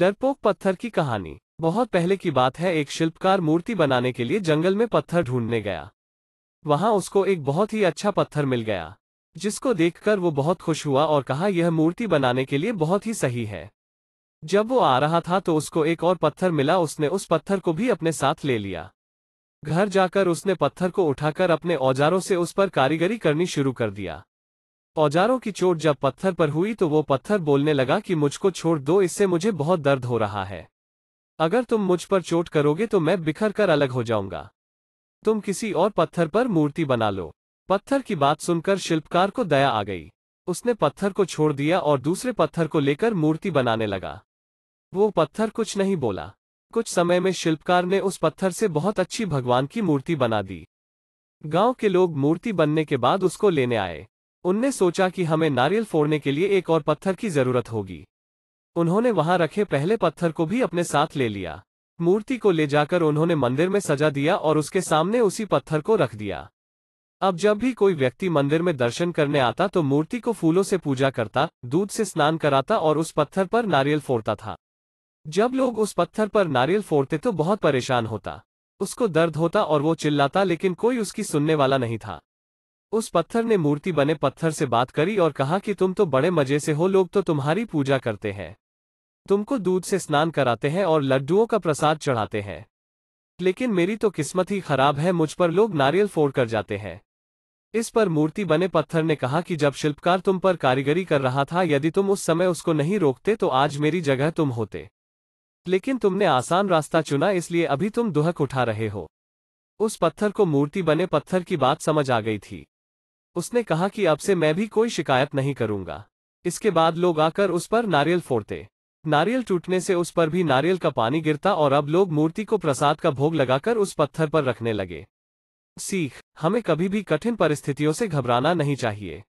डरपोक पत्थर की कहानी बहुत पहले की बात है एक शिल्पकार मूर्ति बनाने के लिए जंगल में पत्थर ढूंढने गया वहां उसको एक बहुत ही अच्छा पत्थर मिल गया जिसको देखकर वो बहुत खुश हुआ और कहा यह मूर्ति बनाने के लिए बहुत ही सही है जब वो आ रहा था तो उसको एक और पत्थर मिला उसने उस पत्थर को भी अपने साथ ले लिया घर जाकर उसने पत्थर को उठाकर अपने औजारों से उस पर कारीगरी करनी शुरू कर दिया औजारों की चोट जब पत्थर पर हुई तो वो पत्थर बोलने लगा कि मुझको छोड़ दो इससे मुझे बहुत दर्द हो रहा है अगर तुम मुझ पर चोट करोगे तो मैं बिखर कर अलग हो जाऊंगा तुम किसी और पत्थर पर मूर्ति बना लो पत्थर की बात सुनकर शिल्पकार को दया आ गई उसने पत्थर को छोड़ दिया और दूसरे पत्थर को लेकर मूर्ति बनाने लगा वो पत्थर कुछ नहीं बोला कुछ समय में शिल्पकार ने उस पत्थर से बहुत अच्छी भगवान की मूर्ति बना दी गांव के लोग मूर्ति बनने के बाद उसको लेने आए उनने सोचा कि हमें नारियल फोड़ने के लिए एक और पत्थर की जरूरत होगी उन्होंने वहां रखे पहले पत्थर को भी अपने साथ ले लिया मूर्ति को ले जाकर उन्होंने मंदिर में सजा दिया और उसके सामने उसी पत्थर को रख दिया अब जब भी कोई व्यक्ति मंदिर में दर्शन करने आता तो मूर्ति को फूलों से पूजा करता दूध से स्नान कराता और उस पत्थर पर नारियल फोड़ता था जब लोग उस पत्थर पर नारियल फोड़ते तो बहुत परेशान होता उसको दर्द होता और वो चिल्लाता लेकिन कोई उसकी सुनने वाला नहीं था उस पत्थर ने मूर्ति बने पत्थर से बात करी और कहा कि तुम तो बड़े मजे से हो लोग तो तुम्हारी पूजा करते हैं तुमको दूध से स्नान कराते हैं और लड्डुओं का प्रसाद चढ़ाते हैं लेकिन मेरी तो किस्मत ही खराब है मुझ पर लोग नारियल फोड़ कर जाते हैं इस पर मूर्ति बने पत्थर ने कहा कि जब शिल्पकार तुम पर कारीगरी कर रहा था यदि तुम उस समय उसको नहीं रोकते तो आज मेरी जगह तुम होते लेकिन तुमने आसान रास्ता चुना इसलिए अभी तुम दुहक उठा रहे हो उस पत्थर को मूर्ति बने पत्थर की बात समझ आ गई थी उसने कहा कि अब से मैं भी कोई शिकायत नहीं करूंगा इसके बाद लोग आकर उस पर नारियल फोड़ते नारियल टूटने से उस पर भी नारियल का पानी गिरता और अब लोग मूर्ति को प्रसाद का भोग लगाकर उस पत्थर पर रखने लगे सीख हमें कभी भी कठिन परिस्थितियों से घबराना नहीं चाहिए